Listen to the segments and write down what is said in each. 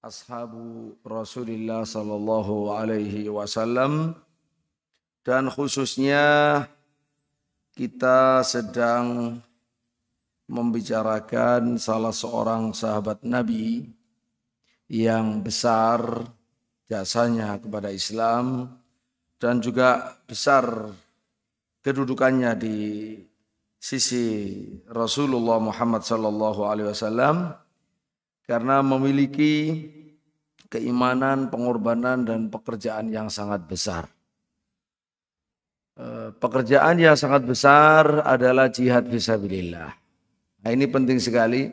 ashabu Rasulullah sallallahu alaihi wasallam dan khususnya kita sedang membicarakan salah seorang sahabat Nabi yang besar jasanya kepada Islam dan juga besar kedudukannya di sisi Rasulullah Muhammad sallallahu alaihi wasallam karena memiliki keimanan, pengorbanan dan pekerjaan yang sangat besar. Eh, pekerjaan yang sangat besar adalah jihad visabilillah. Nah, ini penting sekali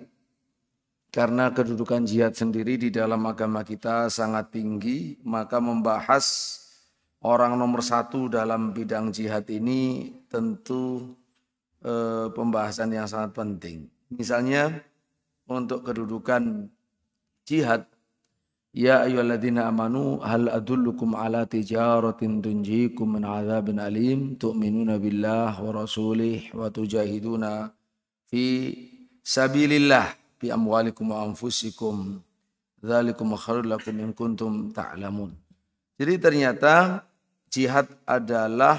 karena kedudukan jihad sendiri di dalam agama kita sangat tinggi, maka membahas orang nomor satu dalam bidang jihad ini tentu eh, pembahasan yang sangat penting. Misalnya untuk kedudukan jihad. Ya ayyuhalladzina amanu hal adullukum ala tijaratin tunjikum min adzabin alim tu'minuna billah wa rasulih wa tujahiduna fi sabilillah bi amwalikum wa anfusikum dzalikum khairul lakum in kuntum ta'lamun. Jadi ternyata jihad adalah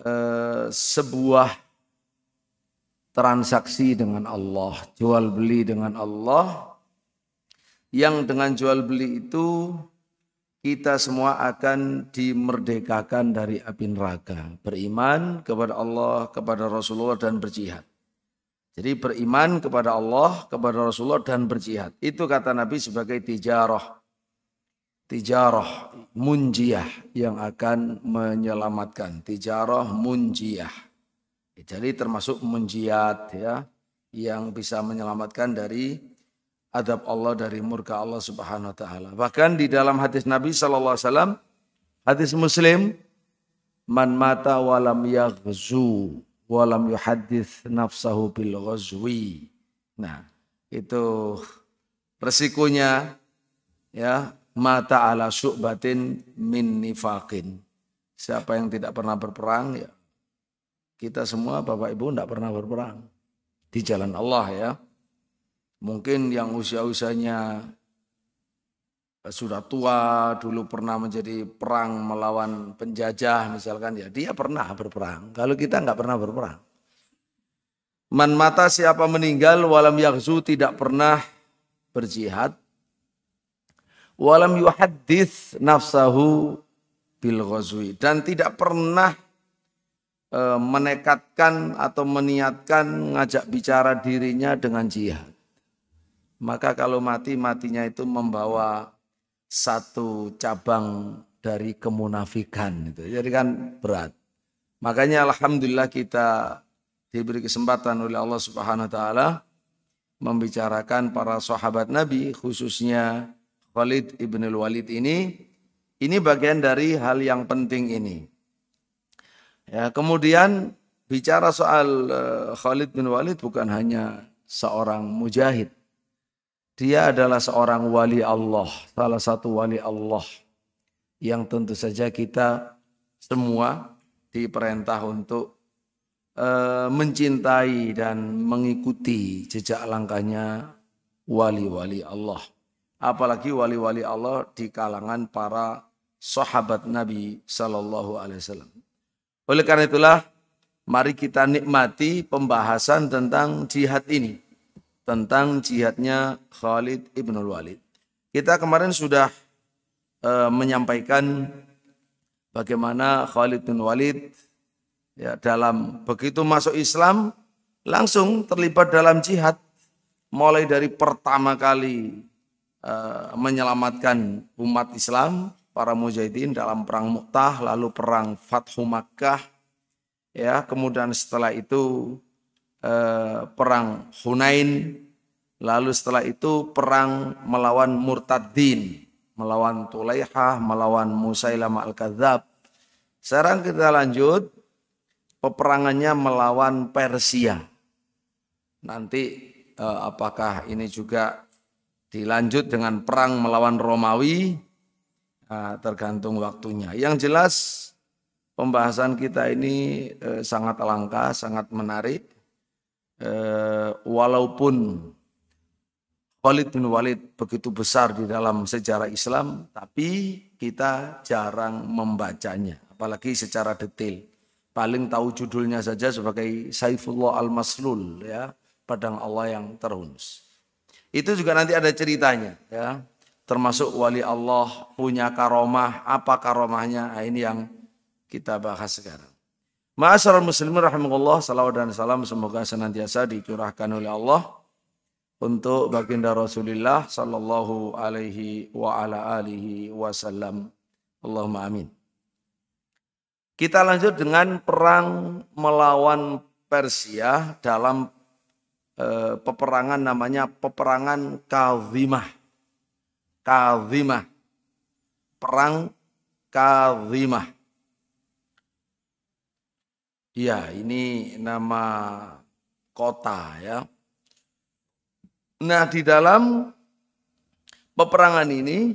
uh, sebuah transaksi dengan Allah, jual beli dengan Allah, yang dengan jual beli itu kita semua akan dimerdekakan dari api neraka. Beriman kepada Allah, kepada Rasulullah dan berjihad. Jadi beriman kepada Allah, kepada Rasulullah dan berjihad. Itu kata Nabi sebagai tijarah. Tijarah munjiah yang akan menyelamatkan. Tijarah munjiah. Ya, jadi termasuk menjiat ya yang bisa menyelamatkan dari adab Allah dari murka Allah Subhanahu wa taala. Bahkan di dalam hadis Nabi sallallahu alaihi wasallam hadis Muslim man mata walam yaghzu walam yuhaddits nafsahu bil ghazwi. Nah, itu resikonya ya mata ala syu'batin min nifaqin. Siapa yang tidak pernah berperang ya kita semua Bapak Ibu tidak pernah berperang. Di jalan Allah ya. Mungkin yang usia-usianya sudah tua dulu pernah menjadi perang melawan penjajah misalkan ya dia pernah berperang kalau kita nggak pernah berperang man mata siapa meninggal walam yakzu tidak pernah berjihad walam yuhaddits nafsahu bil ghazwi dan tidak pernah E, menekatkan atau meniatkan ngajak bicara dirinya dengan jihad. Maka kalau mati, matinya itu membawa satu cabang dari kemunafikan. Gitu. Jadi kan berat. Makanya Alhamdulillah kita diberi kesempatan oleh Allah Subhanahu Wa Taala membicarakan para sahabat Nabi khususnya Khalid ibn Walid ini. Ini bagian dari hal yang penting ini Ya, kemudian bicara soal e, Khalid bin Walid bukan hanya seorang mujahid. Dia adalah seorang wali Allah, salah satu wali Allah yang tentu saja kita semua diperintah untuk e, mencintai dan mengikuti jejak langkahnya wali-wali Allah. Apalagi wali-wali Allah di kalangan para sahabat Nabi Shallallahu Alaihi Wasallam. Oleh karena itulah, mari kita nikmati pembahasan tentang jihad ini. Tentang jihadnya Khalid ibn Walid. Kita kemarin sudah e, menyampaikan bagaimana Khalid bin Walid ya dalam begitu masuk Islam langsung terlibat dalam jihad mulai dari pertama kali e, menyelamatkan umat Islam para mujahidin dalam perang Mu'tah, lalu perang Fathu Makkah, ya kemudian setelah itu eh, perang Hunain, lalu setelah itu perang melawan Murtadin, melawan Tulaihah, melawan Musailamah Al-Kadzab. Sekarang kita lanjut peperangannya melawan Persia. Nanti eh, apakah ini juga dilanjut dengan perang melawan Romawi Ah, tergantung waktunya. Yang jelas pembahasan kita ini eh, sangat langka, sangat menarik. Eh, walaupun Khalid bin Walid begitu besar di dalam sejarah Islam, tapi kita jarang membacanya, apalagi secara detail. Paling tahu judulnya saja sebagai Saifullah Al-Maslul, ya, Padang Allah yang terhunus. Itu juga nanti ada ceritanya, ya termasuk wali Allah punya karomah, apa karomahnya? Nah, ini yang kita bahas sekarang. Ma'asyiral muslimin rahimakumullah, salawat dan salam semoga senantiasa dicurahkan oleh Allah untuk baginda Rasulullah sallallahu alaihi wa ala alihi wasallam. Allahumma amin. Kita lanjut dengan perang melawan Persia dalam eh, peperangan namanya peperangan Kazimah kazimah. Perang kazimah. Iya, ini nama kota ya. Nah, di dalam peperangan ini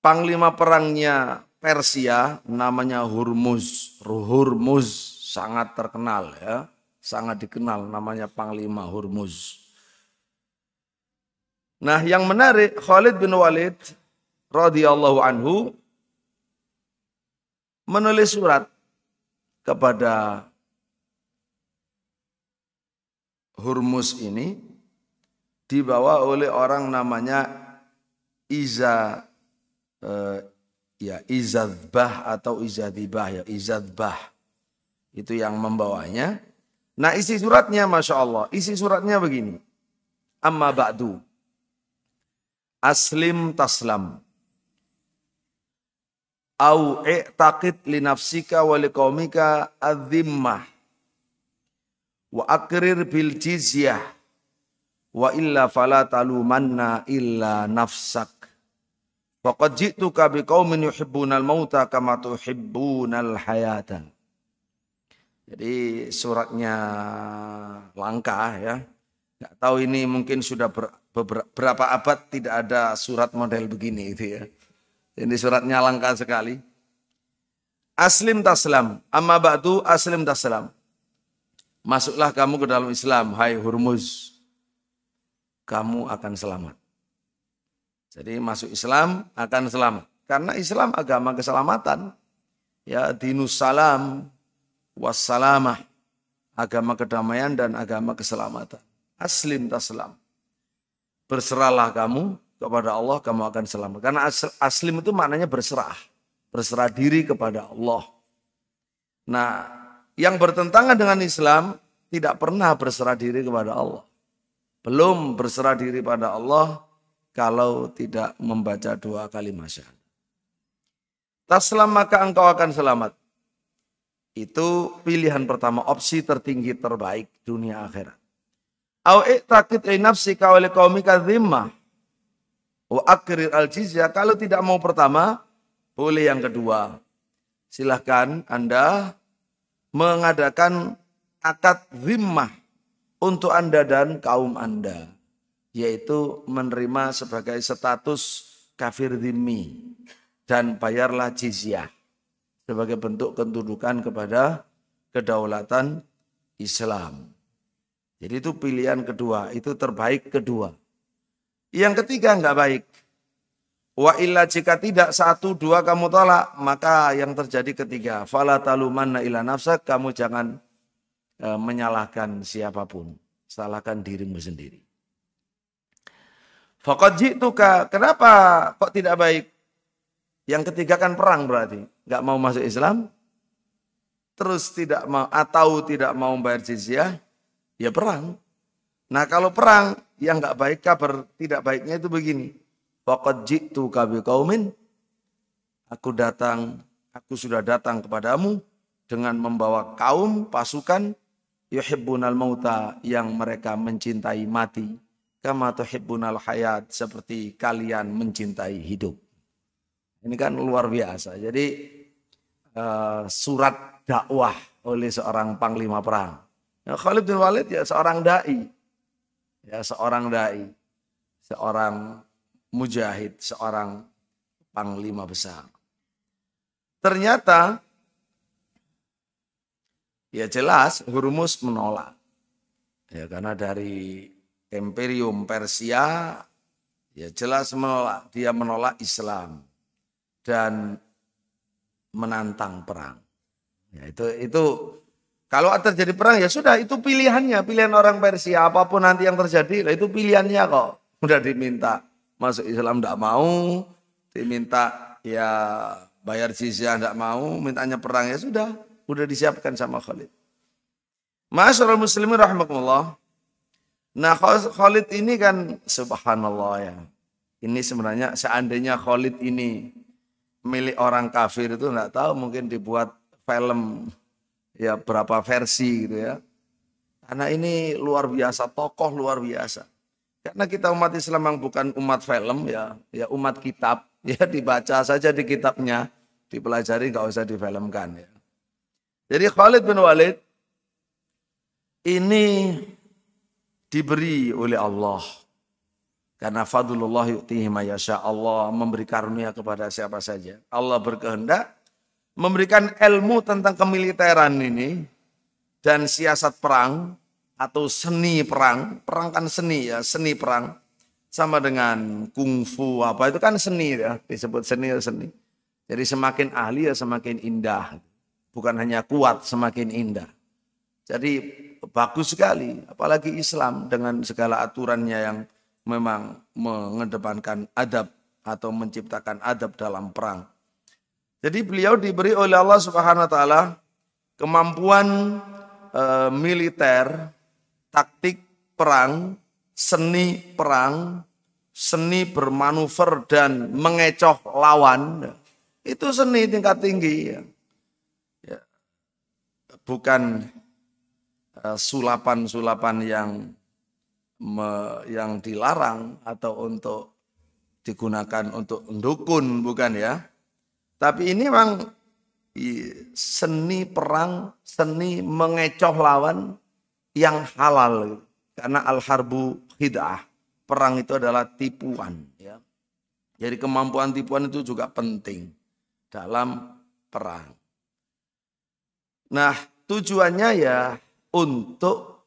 panglima perangnya Persia namanya Hormuz. Hormuz sangat terkenal ya, sangat dikenal namanya panglima Hormuz. Nah, yang menarik Khalid bin Walid radhiyallahu anhu menulis surat kepada Hurmus ini dibawa oleh orang namanya Iza eh, ya Izadbah atau Izadibah ya Izadbah itu yang membawanya. Nah isi suratnya masya Allah isi suratnya begini. Amma ba'du aslim taslam au i'taqid li nafsika wa li qaumika adzimmah wa akrir bil jizyah wa illa fala talumanna illa nafsak faqad ji'tuka biqaumin yuhibbunal mauta kama tuhibbunal hayata jadi suratnya langka ya tidak tahu ini mungkin sudah ber, beberapa abad tidak ada surat model begini itu ya. Ini suratnya langka sekali. Aslim taslam, amma ba'du aslim taslam. Masuklah kamu ke dalam Islam, hai Hurmuz. Kamu akan selamat. Jadi masuk Islam akan selamat. Karena Islam agama keselamatan. Ya dinus salam wassalamah. Agama kedamaian dan agama keselamatan aslim taslam. Berserahlah kamu kepada Allah, kamu akan selamat. Karena aslim itu maknanya berserah. Berserah diri kepada Allah. Nah, yang bertentangan dengan Islam tidak pernah berserah diri kepada Allah. Belum berserah diri pada Allah kalau tidak membaca dua kalimat syahadat. Taslam maka engkau akan selamat. Itu pilihan pertama, opsi tertinggi terbaik dunia akhirat. Au i'taqid li nafsika wa liqaumika dhimmah wa akrir al jizya Kalau tidak mau pertama, boleh yang kedua. Silahkan Anda mengadakan akad zimmah untuk Anda dan kaum Anda. Yaitu menerima sebagai status kafir zimmi. Dan bayarlah jizyah sebagai bentuk ketundukan kepada kedaulatan Islam. Jadi itu pilihan kedua, itu terbaik kedua. Yang ketiga enggak baik. Wa illa jika tidak satu dua kamu tolak maka yang terjadi ketiga fala talumanna ila nafsak kamu jangan e, menyalahkan siapapun salahkan dirimu sendiri. Fakat jituka kenapa kok tidak baik? Yang ketiga kan perang berarti Enggak mau masuk Islam terus tidak mau atau tidak mau bayar jizyah ya perang. Nah kalau perang, yang nggak baik kabar, tidak baiknya itu begini. Pokok jitu kabi kaumin, aku datang, aku sudah datang kepadamu dengan membawa kaum pasukan yuhibbunal mauta yang mereka mencintai mati. Kama tuhibbunal hayat seperti kalian mencintai hidup. Ini kan luar biasa. Jadi uh, surat dakwah oleh seorang panglima perang Nah, Khalid bin Walid ya seorang dai. Ya, seorang dai. Seorang mujahid, seorang panglima besar. Ternyata ya jelas Hurmus menolak. Ya karena dari Imperium Persia ya jelas menolak, dia menolak Islam dan menantang perang. Ya itu itu kalau terjadi perang ya sudah itu pilihannya, pilihan orang Persia apapun nanti yang terjadi, lah itu pilihannya kok. Udah diminta masuk Islam tidak mau, diminta ya bayar jizyah tidak mau, mintanya perang ya sudah, udah disiapkan sama Khalid. Masyarul muslimin rahmatullah. Nah Khalid ini kan subhanallah ya. Ini sebenarnya seandainya Khalid ini milik orang kafir itu nggak tahu mungkin dibuat film ya berapa versi gitu ya. Karena ini luar biasa, tokoh luar biasa. Karena kita umat Islam yang bukan umat film ya, ya umat kitab, ya dibaca saja di kitabnya, dipelajari nggak usah difilmkan ya. Jadi Khalid bin Walid ini diberi oleh Allah. Karena fadlullah yu'tihi Allah memberi karunia kepada siapa saja. Allah berkehendak, memberikan ilmu tentang kemiliteran ini dan siasat perang atau seni perang, perang kan seni ya, seni perang sama dengan kungfu apa itu kan seni ya, disebut seni ya seni. Jadi semakin ahli ya semakin indah. Bukan hanya kuat semakin indah. Jadi bagus sekali apalagi Islam dengan segala aturannya yang memang mengedepankan adab atau menciptakan adab dalam perang. Jadi beliau diberi oleh Allah Subhanahu wa taala kemampuan e, militer, taktik perang, seni perang, seni bermanuver dan mengecoh lawan. Itu seni tingkat tinggi ya. ya. Bukan eh, sulapan-sulapan e, yang me, yang dilarang atau untuk digunakan untuk dukun bukan ya tapi ini memang seni perang, seni mengecoh lawan yang halal. Gitu. Karena al-harbu hid'ah. Perang itu adalah tipuan. Ya. Jadi kemampuan tipuan itu juga penting dalam perang. Nah tujuannya ya untuk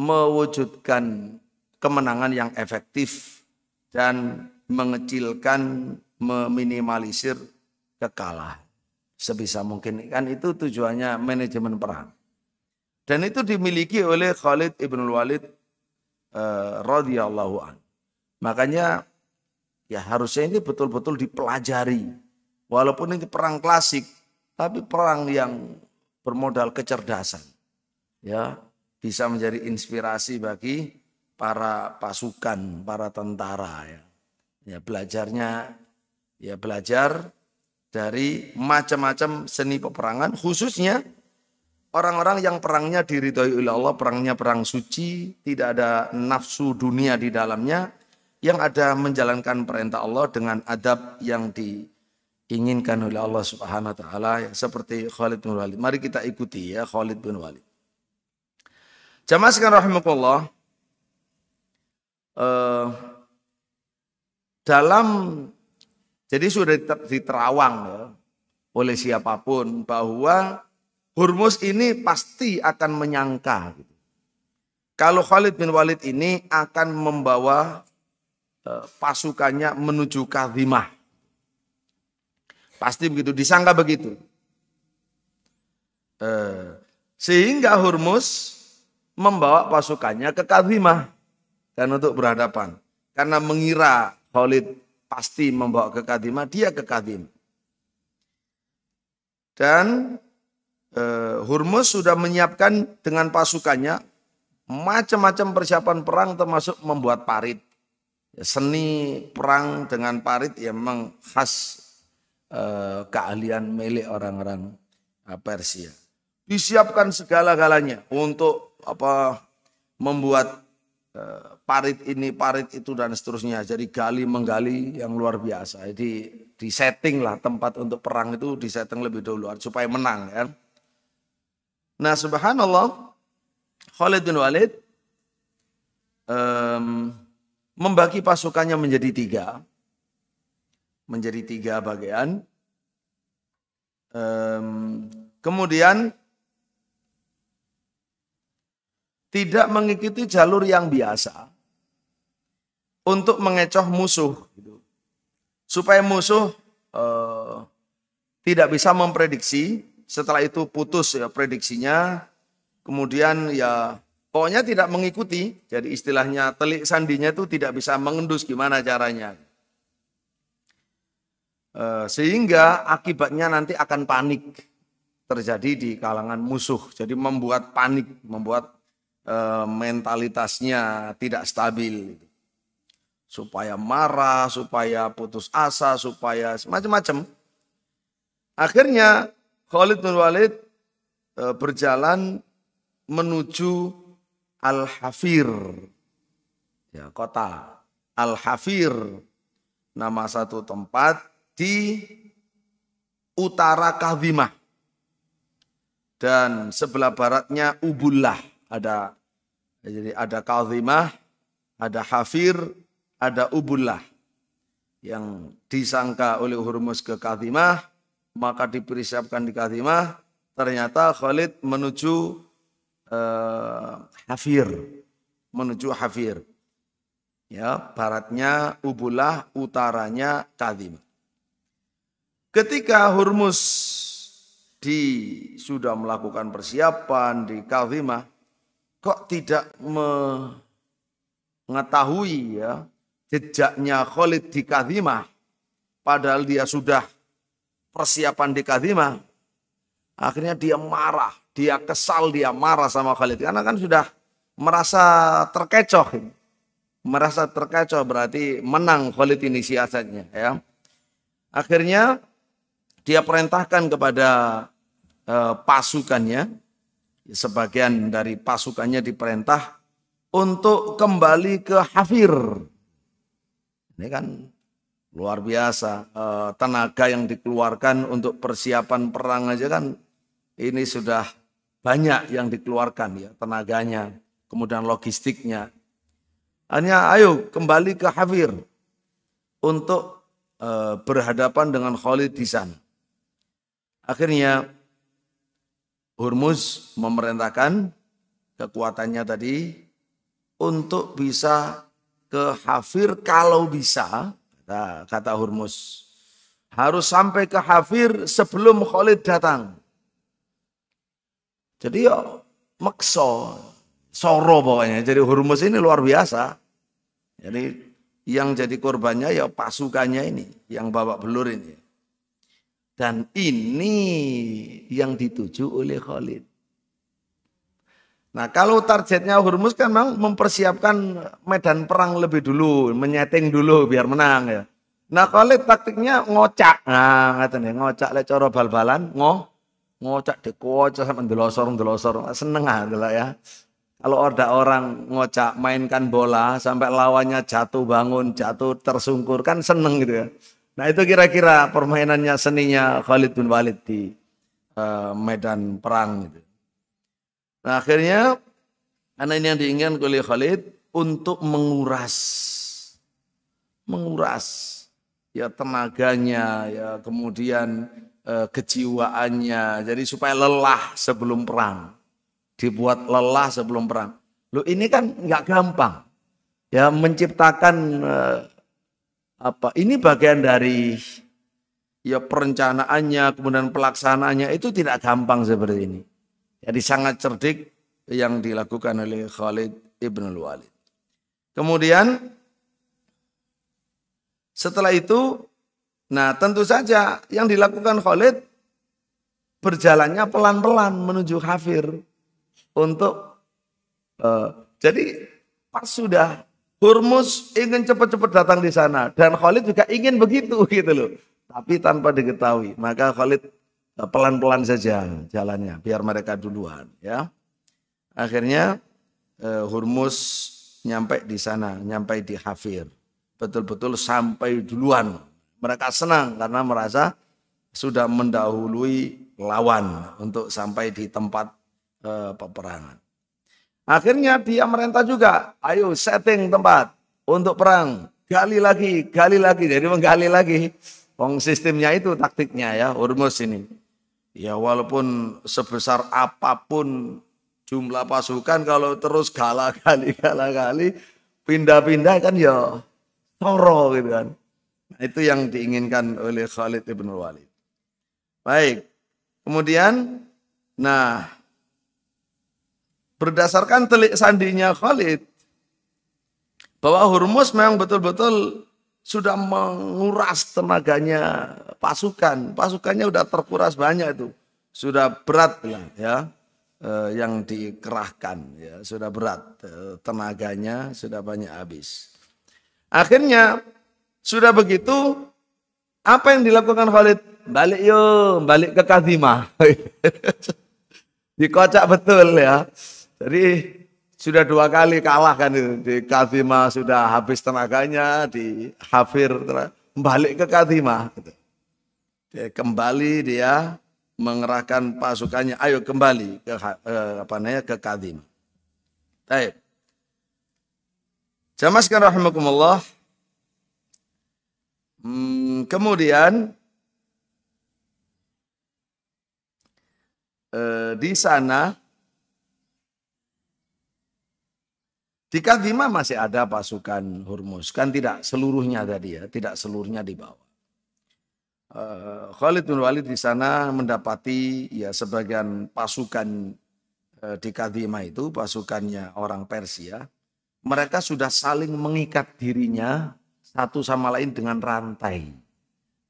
mewujudkan kemenangan yang efektif dan mengecilkan, meminimalisir Kekalah Sebisa mungkin kan itu tujuannya manajemen perang. Dan itu dimiliki oleh Khalid ibn Walid eh, radhiyallahu an. Makanya ya harusnya ini betul-betul dipelajari. Walaupun ini perang klasik, tapi perang yang bermodal kecerdasan. Ya, bisa menjadi inspirasi bagi para pasukan, para tentara ya. Ya belajarnya ya belajar dari macam-macam seni peperangan khususnya orang-orang yang perangnya diridhoi oleh Allah, perangnya perang suci, tidak ada nafsu dunia di dalamnya, yang ada menjalankan perintah Allah dengan adab yang diinginkan oleh Allah Subhanahu wa taala seperti Khalid bin Walid. Mari kita ikuti ya Khalid bin Walid. Jamaah sekalian rahimakumullah. Uh, dalam jadi sudah diterawang ya, oleh siapapun bahwa Hurmus ini pasti akan menyangka. Gitu. Kalau Khalid bin Walid ini akan membawa e, pasukannya menuju Kadhimah. Pasti begitu, disangka begitu. E, sehingga Hurmus membawa pasukannya ke Kadhimah dan untuk berhadapan. Karena mengira Khalid pasti membawa ke kadima, dia ke Kadim. Dan eh, Hormuz sudah menyiapkan dengan pasukannya macam-macam persiapan perang termasuk membuat parit. Ya, seni perang dengan parit ya memang khas eh, keahlian milik orang-orang eh, Persia. Disiapkan segala-galanya untuk apa membuat eh, parit ini, parit itu dan seterusnya. Jadi gali menggali yang luar biasa. Jadi di setting lah tempat untuk perang itu di setting lebih dulu supaya menang ya. Nah subhanallah Khalid bin Walid um, membagi pasukannya menjadi tiga. Menjadi tiga bagian. Um, kemudian tidak mengikuti jalur yang biasa untuk mengecoh musuh. Supaya musuh uh, tidak bisa memprediksi, setelah itu putus ya prediksinya, kemudian ya pokoknya tidak mengikuti. Jadi istilahnya telik sandinya itu tidak bisa mengendus gimana caranya. Eh, sehingga akibatnya nanti akan panik terjadi di kalangan musuh. Jadi membuat panik, membuat eh, mentalitasnya tidak stabil. Gitu supaya marah, supaya putus asa, supaya semacam macam Akhirnya Khalid bin Walid e, berjalan menuju Al-Hafir. Ya, kota Al-Hafir. Nama satu tempat di utara Kahwimah. Dan sebelah baratnya Ubullah. Ada jadi ada Kahwimah, ada Hafir, ada ubullah yang disangka oleh Hurmus ke Katimah, maka dipersiapkan di Katimah, ternyata Khalid menuju eh, Hafir, menuju Hafir. Ya, baratnya Ubullah, utaranya Katimah. Ketika Hurmus di sudah melakukan persiapan di Katimah, kok tidak mengetahui ya jejaknya Khalid di Kadhimah, padahal dia sudah persiapan di Kadhimah, akhirnya dia marah, dia kesal, dia marah sama Khalid. Karena kan sudah merasa terkecoh. Merasa terkecoh berarti menang Khalid ini siasatnya. Ya. Akhirnya dia perintahkan kepada eh, pasukannya, sebagian dari pasukannya diperintah untuk kembali ke Hafir. Ini kan luar biasa. Eh, tenaga yang dikeluarkan untuk persiapan perang aja kan ini sudah banyak yang dikeluarkan ya tenaganya, kemudian logistiknya. Hanya ayo kembali ke Hafir untuk eh, berhadapan dengan Khalid di sana. Akhirnya Hormuz memerintahkan kekuatannya tadi untuk bisa ke Hafir kalau bisa, kata, Hurmus. Harus sampai ke Hafir sebelum Khalid datang. Jadi ya makso soro pokoknya. Jadi Hurmus ini luar biasa. Jadi yang jadi korbannya ya pasukannya ini, yang bawa belur ini. Dan ini yang dituju oleh Khalid. Nah kalau targetnya Hormuz kan memang mempersiapkan medan perang lebih dulu, menyeting dulu biar menang ya. Nah kalau taktiknya ngocak, nah ngata nih ya, ngocak lek coro bal-balan, ngo, ngocak dikocak sama delosor delosor seneng lah ya. Kalau ada orang ngocak mainkan bola sampai lawannya jatuh bangun, jatuh tersungkur kan seneng gitu ya. Nah itu kira-kira permainannya seninya Khalid bin Walid di uh, medan perang gitu. Nah, akhirnya karena ini yang diinginkan oleh Khalid untuk menguras menguras ya tenaganya ya kemudian eh, kejiwaannya jadi supaya lelah sebelum perang dibuat lelah sebelum perang lo ini kan nggak gampang ya menciptakan eh, apa ini bagian dari ya perencanaannya kemudian pelaksanaannya itu tidak gampang seperti ini jadi sangat cerdik yang dilakukan oleh Khalid ibn Walid. Kemudian setelah itu, nah tentu saja yang dilakukan Khalid berjalannya pelan-pelan menuju Hafir untuk uh, jadi pas sudah Hurmus ingin cepat-cepat datang di sana dan Khalid juga ingin begitu gitu loh. Tapi tanpa diketahui, maka Khalid Eh, pelan-pelan saja jalannya biar mereka duluan ya akhirnya eh, Hormuz nyampe di sana nyampe di Hafir betul-betul sampai duluan mereka senang karena merasa sudah mendahului lawan untuk sampai di tempat eh, peperangan akhirnya dia merentah juga ayo setting tempat untuk perang gali lagi gali lagi jadi menggali lagi Pong sistemnya itu taktiknya ya Hormuz ini Ya walaupun sebesar apapun jumlah pasukan kalau terus gala kali gala kali pindah-pindah kan ya toro gitu kan. Nah, itu yang diinginkan oleh Khalid ibn Walid. Baik. Kemudian nah berdasarkan telik sandinya Khalid bahwa Hormuz memang betul-betul sudah menguras tenaganya pasukan. Pasukannya sudah terkuras banyak itu. Sudah berat iya. ya, ya yang dikerahkan ya, sudah berat eh, tenaganya sudah banyak habis. Akhirnya sudah begitu apa yang dilakukan Khalid? Balik yo, balik ke Kadimah. Dikocak betul ya. Jadi sudah dua kali kalah kan Di Kadima sudah habis tenaganya, di Hafir balik ke Kadima gitu. kembali dia mengerahkan pasukannya, ayo kembali ke eh, apa namanya ke Kadima Baik. Jamaskan rahimakumullah. Hmm, kemudian eh, di sana Di Kadima masih ada pasukan Hormuz. Kan tidak seluruhnya tadi ya, tidak seluruhnya dibawa. Uh, eh, Khalid bin Walid di sana mendapati ya sebagian pasukan eh, di Kadima itu, pasukannya orang Persia. Mereka sudah saling mengikat dirinya satu sama lain dengan rantai,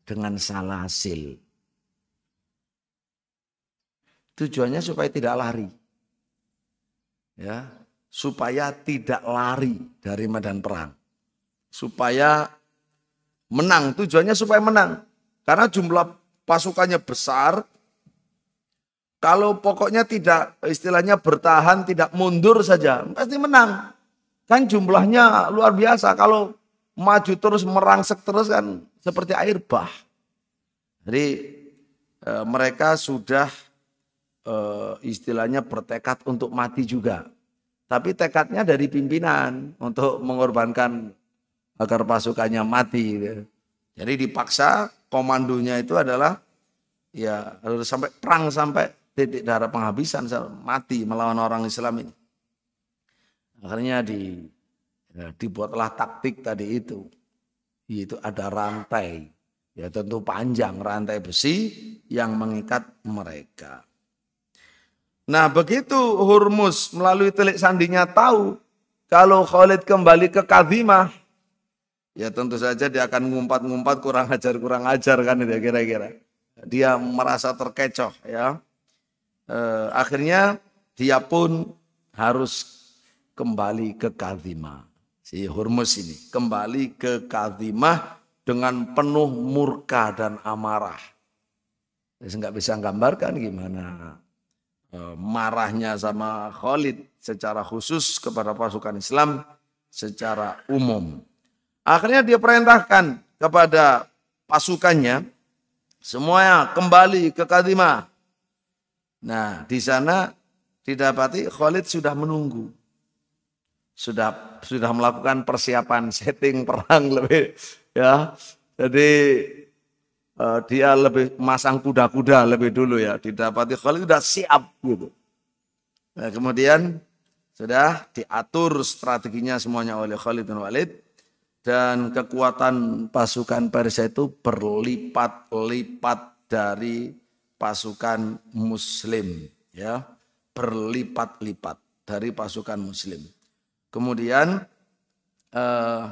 dengan salah salasil. Tujuannya supaya tidak lari. Ya, supaya tidak lari dari medan perang. Supaya menang, tujuannya supaya menang. Karena jumlah pasukannya besar, kalau pokoknya tidak istilahnya bertahan, tidak mundur saja, pasti menang. Kan jumlahnya luar biasa. Kalau maju terus merangsek terus kan seperti air bah. Jadi e, mereka sudah e, istilahnya bertekad untuk mati juga tapi tekadnya dari pimpinan untuk mengorbankan agar pasukannya mati. Gitu. Jadi dipaksa komandonya itu adalah ya harus sampai perang sampai titik darah penghabisan mati melawan orang Islam ini. Akhirnya di ya, dibuatlah taktik tadi itu. yaitu ada rantai. Ya tentu panjang rantai besi yang mengikat mereka. Nah begitu Hurmus melalui telik sandinya tahu kalau Khalid kembali ke Kadhimah, ya tentu saja dia akan ngumpat-ngumpat kurang ajar kurang ajar kan dia kira-kira. Dia merasa terkecoh ya. E, akhirnya dia pun harus kembali ke Kadhimah. Si Hurmus ini kembali ke Kadhimah dengan penuh murka dan amarah. Saya nggak bisa gambarkan gimana E, marahnya sama Khalid secara khusus kepada pasukan Islam secara umum. Akhirnya dia perintahkan kepada pasukannya semuanya kembali ke Kadimah. Nah, di sana didapati Khalid sudah menunggu. Sudah sudah melakukan persiapan setting perang lebih ya. Jadi uh, dia lebih masang kuda-kuda lebih dulu ya. Didapati Khalid sudah siap gitu. Nah, kemudian sudah diatur strateginya semuanya oleh Khalid bin Walid dan kekuatan pasukan Persia itu berlipat-lipat dari pasukan muslim ya berlipat-lipat dari pasukan muslim kemudian uh, eh,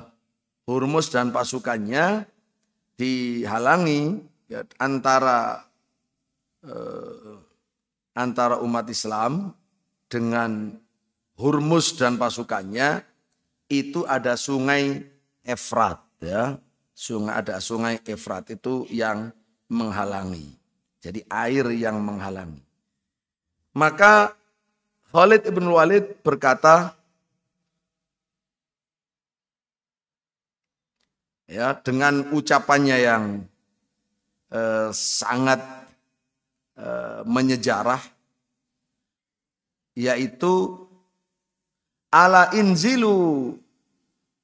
Hormuz dan pasukannya dihalangi ya, antara eh, antara umat Islam dengan Hormuz dan pasukannya itu ada sungai Efrat ya sungai ada sungai Efrat itu yang menghalangi jadi air yang menghalangi maka Khalid ibn Walid berkata ya dengan ucapannya yang eh, sangat eh, menyejarah yaitu ala inzilu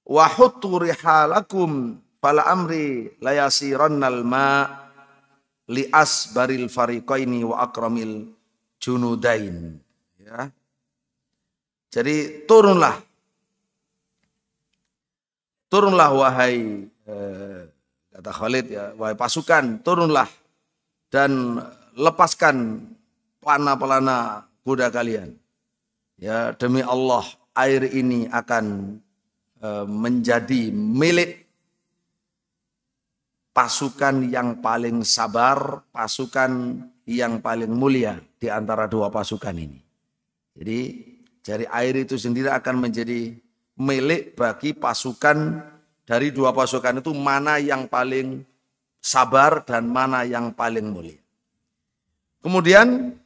wa huttu rihalakum fala amri layasirannal ma li asbaril fariqaini wa akramil junudain ya jadi turunlah turunlah wahai Eh, kata Khalid ya, wahai pasukan turunlah dan lepaskan pelana-pelana kuda kalian. Ya, demi Allah air ini akan eh, menjadi milik pasukan yang paling sabar, pasukan yang paling mulia di antara dua pasukan ini. Jadi dari air itu sendiri akan menjadi milik bagi pasukan dari dua pasukan itu mana yang paling sabar dan mana yang paling mulia. Kemudian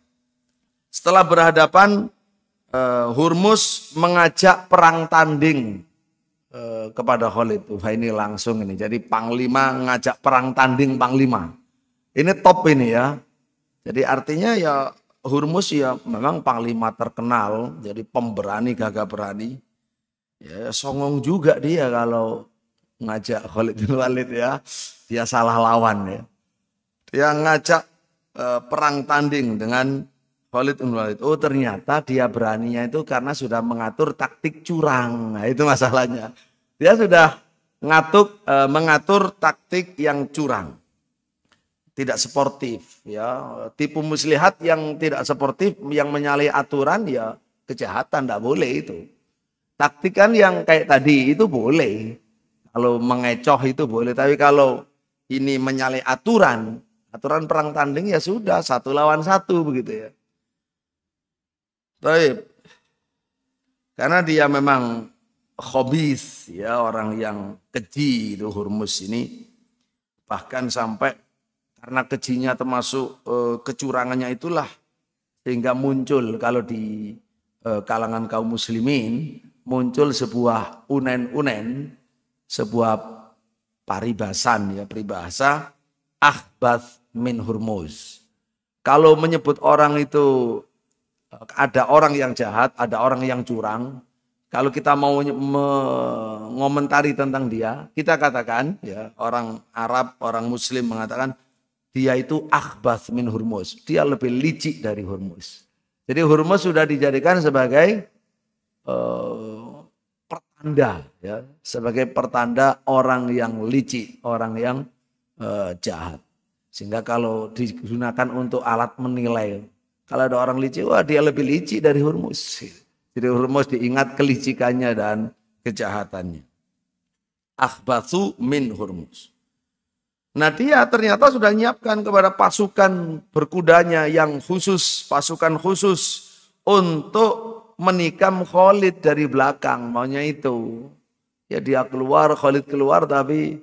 setelah berhadapan eh, Hurmus mengajak perang tanding eh, kepada Khalid. Wah ini langsung ini. Jadi panglima ngajak perang tanding panglima. Ini top ini ya. Jadi artinya ya Hurmus ya memang panglima terkenal, jadi pemberani gagah berani. Ya songong juga dia kalau ngajak Khalid bin Walid ya, dia salah lawan ya. Dia ngajak eh, perang tanding dengan Khalid bin Walid. Oh ternyata dia beraninya itu karena sudah mengatur taktik curang. Nah, itu masalahnya. Dia sudah ngatuk eh, mengatur taktik yang curang. Tidak sportif ya. Tipu muslihat yang tidak sportif yang menyalahi aturan ya kejahatan tidak boleh itu. Taktikan yang kayak tadi itu boleh kalau mengecoh itu boleh, tapi kalau ini menyalahi aturan, aturan perang tanding ya sudah satu lawan satu begitu ya. Tapi karena dia memang hobis ya orang yang keji itu hurmus ini bahkan sampai karena kejinya termasuk e, kecurangannya itulah sehingga muncul kalau di e, kalangan kaum muslimin muncul sebuah unen-unen sebuah paribasan ya peribahasa akhbath min hurmuz. Kalau menyebut orang itu ada orang yang jahat, ada orang yang curang, kalau kita mau mengomentari tentang dia, kita katakan ya orang Arab, orang muslim mengatakan dia itu akhbath min hurmuz. Dia lebih licik dari hurmuz. Jadi hurmuz sudah dijadikan sebagai eh, tanda ya sebagai pertanda orang yang licik, orang yang eh, jahat. Sehingga kalau digunakan untuk alat menilai, kalau ada orang licik, wah dia lebih licik dari Hurmus. Jadi Hurmus diingat kelicikannya dan kejahatannya. Akhbathu min Hurmus. Nah dia ternyata sudah menyiapkan kepada pasukan berkudanya yang khusus, pasukan khusus untuk menikam Khalid dari belakang, maunya itu. Ya dia keluar, Khalid keluar tapi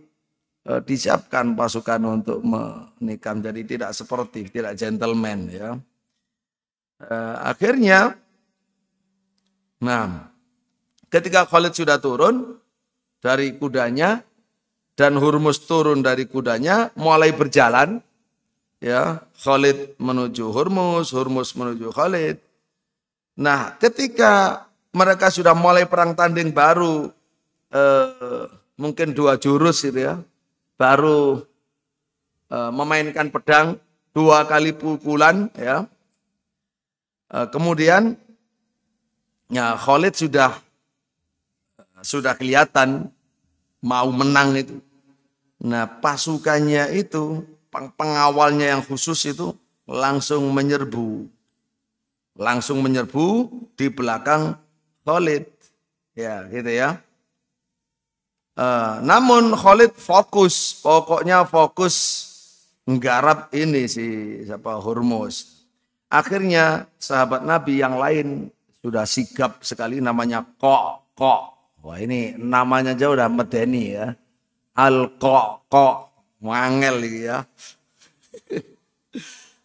eh, disiapkan pasukan untuk menikam. Jadi tidak seperti, tidak gentleman ya. Eh, akhirnya, nah ketika Khalid sudah turun dari kudanya, dan Hurmus turun dari kudanya, mulai berjalan, ya Khalid menuju Hurmus, Hurmus menuju Khalid, Nah, ketika mereka sudah mulai perang tanding baru eh, mungkin dua jurus gitu ya, baru eh, memainkan pedang dua kali pukulan ya. Eh, kemudian ya Khalid sudah sudah kelihatan mau menang itu. Nah, pasukannya itu pengawalnya yang khusus itu langsung menyerbu langsung menyerbu di belakang Khalid. Ya, gitu ya. Uh, namun Khalid fokus, pokoknya fokus menggarap ini si siapa Hormuz. Akhirnya sahabat Nabi yang lain sudah sigap sekali namanya kok kok. Wah ini namanya aja udah medeni ya. Al kok kok mangel gitu ya.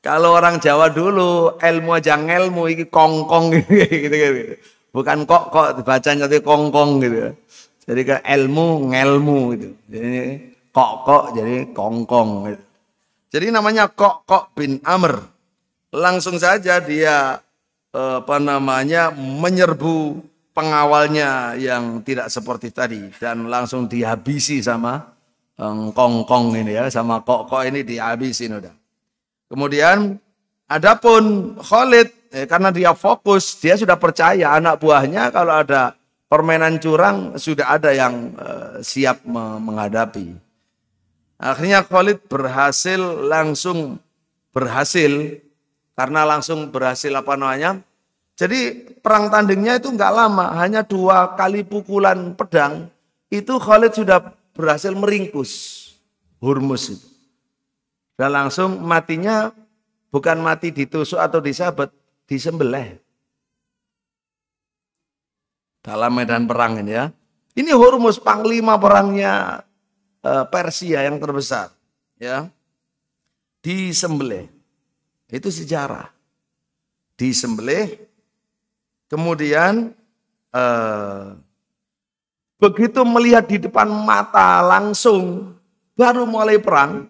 Kalau orang Jawa dulu ilmu aja ngelmu iki kongkong gitu, gitu gitu. Bukan kok kok dibacanya tapi kongkong gitu. Jadi ke ilmu ngelmu gitu. Jadi kok kok jadi kongkong gitu. Jadi namanya kok kok bin Amr. Langsung saja dia eh, apa namanya menyerbu pengawalnya yang tidak seperti tadi dan langsung dihabisi sama eh, kongkong ini ya sama kok kok ini dihabisin udah. Kemudian adapun Khalid eh, karena dia fokus, dia sudah percaya anak buahnya kalau ada permainan curang sudah ada yang eh, siap menghadapi. Akhirnya Khalid berhasil langsung berhasil karena langsung berhasil apa namanya. Jadi perang tandingnya itu nggak lama, hanya dua kali pukulan pedang itu Khalid sudah berhasil meringkus Hormuz itu. Dan langsung matinya bukan mati ditusuk atau disabet, disembelih. Dalam medan perang ini ya. Ini Hormuz panglima perangnya eh, Persia yang terbesar, ya. Disembelih. Itu sejarah. Disembelih kemudian eh, begitu melihat di depan mata langsung baru mulai perang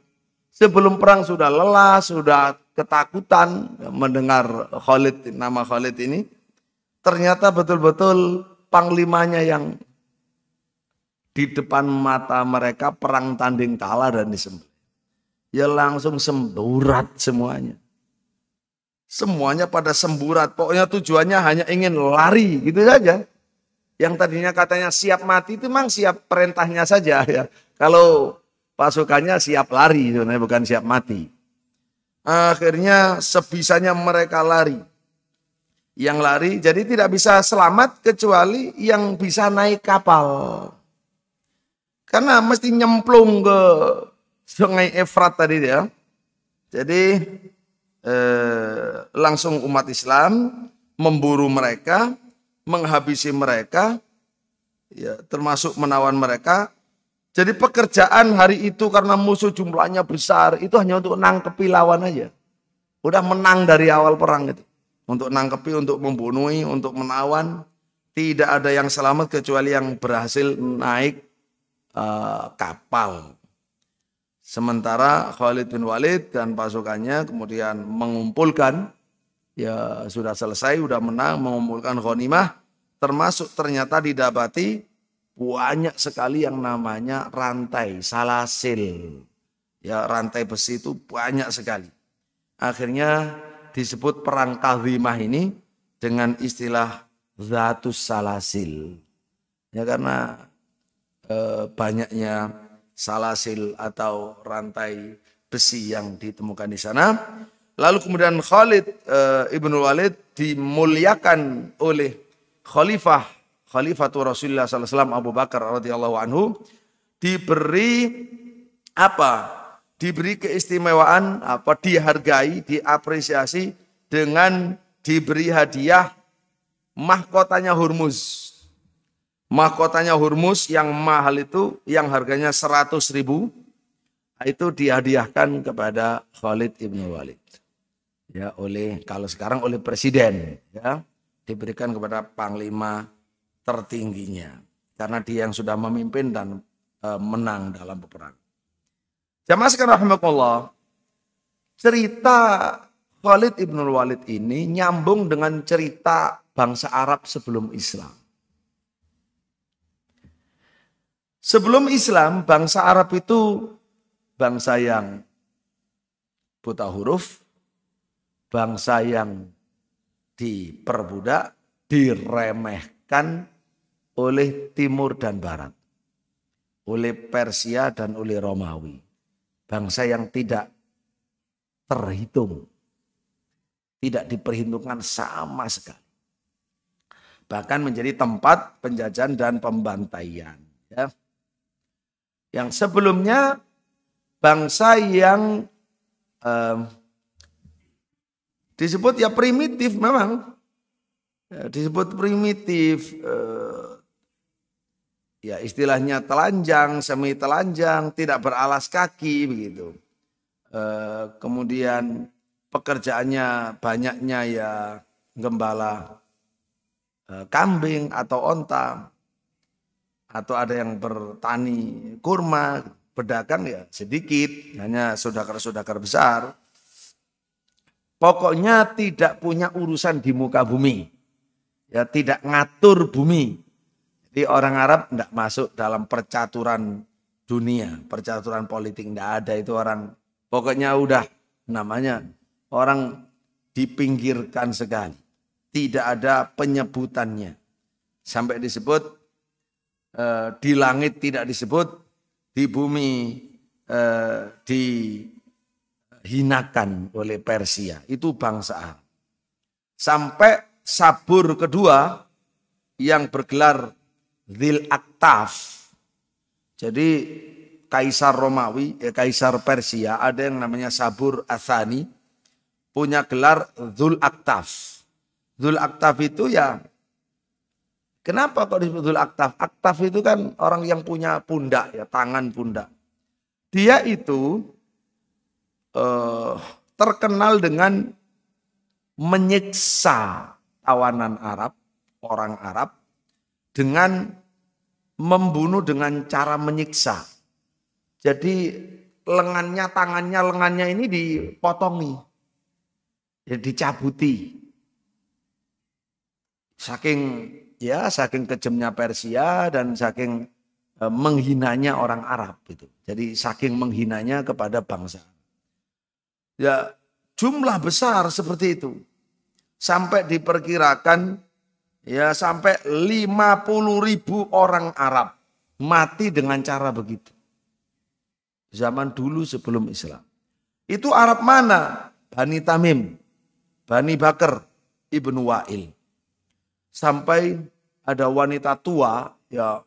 Sebelum perang sudah lelah, sudah ketakutan mendengar Khalid, nama Khalid ini. Ternyata betul-betul panglimanya yang di depan mata mereka perang tanding kalah dan disembuh. Ya langsung semburat semuanya. Semuanya pada semburat. Pokoknya tujuannya hanya ingin lari gitu saja yang tadinya katanya siap mati itu memang siap perintahnya saja ya. Kalau pasukannya siap lari sebenarnya bukan siap mati. Akhirnya sebisanya mereka lari. Yang lari jadi tidak bisa selamat kecuali yang bisa naik kapal. Karena mesti nyemplung ke sungai Efrat tadi ya. Jadi eh, langsung umat Islam memburu mereka, menghabisi mereka, ya, termasuk menawan mereka, jadi pekerjaan hari itu karena musuh jumlahnya besar, itu hanya untuk nangkepi lawan aja. Udah menang dari awal perang itu. Untuk nangkepi, untuk membunuh untuk menawan. Tidak ada yang selamat kecuali yang berhasil naik uh, kapal. Sementara Khalid bin Walid dan pasukannya kemudian mengumpulkan, ya sudah selesai, sudah menang, mengumpulkan khonimah, termasuk ternyata didapati banyak sekali yang namanya rantai salasil. Ya, rantai besi itu banyak sekali. Akhirnya disebut perang Kahwimah ini dengan istilah Zatus Salasil. Ya karena e, banyaknya salasil atau rantai besi yang ditemukan di sana. Lalu kemudian Khalid e, Ibnu Walid dimuliakan oleh khalifah Khalifatul Rasulullah SAW Abu Bakar radhiyallahu anhu diberi apa? Diberi keistimewaan apa? Dihargai, diapresiasi dengan diberi hadiah mahkotanya Hormuz. Mahkotanya Hormuz yang mahal itu yang harganya 100 ribu itu dihadiahkan kepada Khalid ibnu Walid ya oleh kalau sekarang oleh presiden ya diberikan kepada panglima tertingginya karena dia yang sudah memimpin dan e, menang dalam peperangan. Jamaah sekalian rahimakumullah, cerita Khalid ibn Walid ini nyambung dengan cerita bangsa Arab sebelum Islam. Sebelum Islam, bangsa Arab itu bangsa yang buta huruf, bangsa yang diperbudak, diremehkan, oleh timur dan barat, oleh Persia dan oleh Romawi. Bangsa yang tidak terhitung, tidak diperhitungkan sama sekali. Bahkan menjadi tempat penjajahan dan pembantaian. Ya. Yang sebelumnya bangsa yang eh, disebut ya primitif memang. Ya, disebut primitif, eh, ya istilahnya telanjang, semi telanjang, tidak beralas kaki begitu. E, kemudian pekerjaannya banyaknya ya gembala e, kambing atau onta atau ada yang bertani kurma, pedagang ya sedikit, hanya saudagar-saudagar besar. Pokoknya tidak punya urusan di muka bumi. Ya tidak ngatur bumi, jadi orang Arab tidak masuk dalam percaturan dunia, percaturan politik tidak ada itu orang. Pokoknya udah namanya orang dipinggirkan sekali. Tidak ada penyebutannya. Sampai disebut eh, di langit tidak disebut, di bumi eh, dihinakan oleh Persia. Itu bangsa Arab. Sampai sabur kedua yang bergelar Zil Aktaf. Jadi Kaisar Romawi, ya Kaisar Persia, ada yang namanya Sabur Asani, punya gelar Zul Aktaf. Zul Aktaf itu ya, kenapa kok disebut Zul Aktaf? Aktaf itu kan orang yang punya pundak, ya tangan pundak. Dia itu eh, terkenal dengan menyiksa tawanan Arab, orang Arab, dengan membunuh dengan cara menyiksa. Jadi lengannya, tangannya, lengannya ini dipotongi, ya, dicabuti. Saking ya, saking kejamnya Persia dan saking e, menghinanya orang Arab gitu. Jadi saking menghinanya kepada bangsa. Ya jumlah besar seperti itu. Sampai diperkirakan ya sampai 50 ribu orang Arab mati dengan cara begitu. Zaman dulu sebelum Islam. Itu Arab mana? Bani Tamim, Bani Bakar, Ibnu Wa'il. Sampai ada wanita tua ya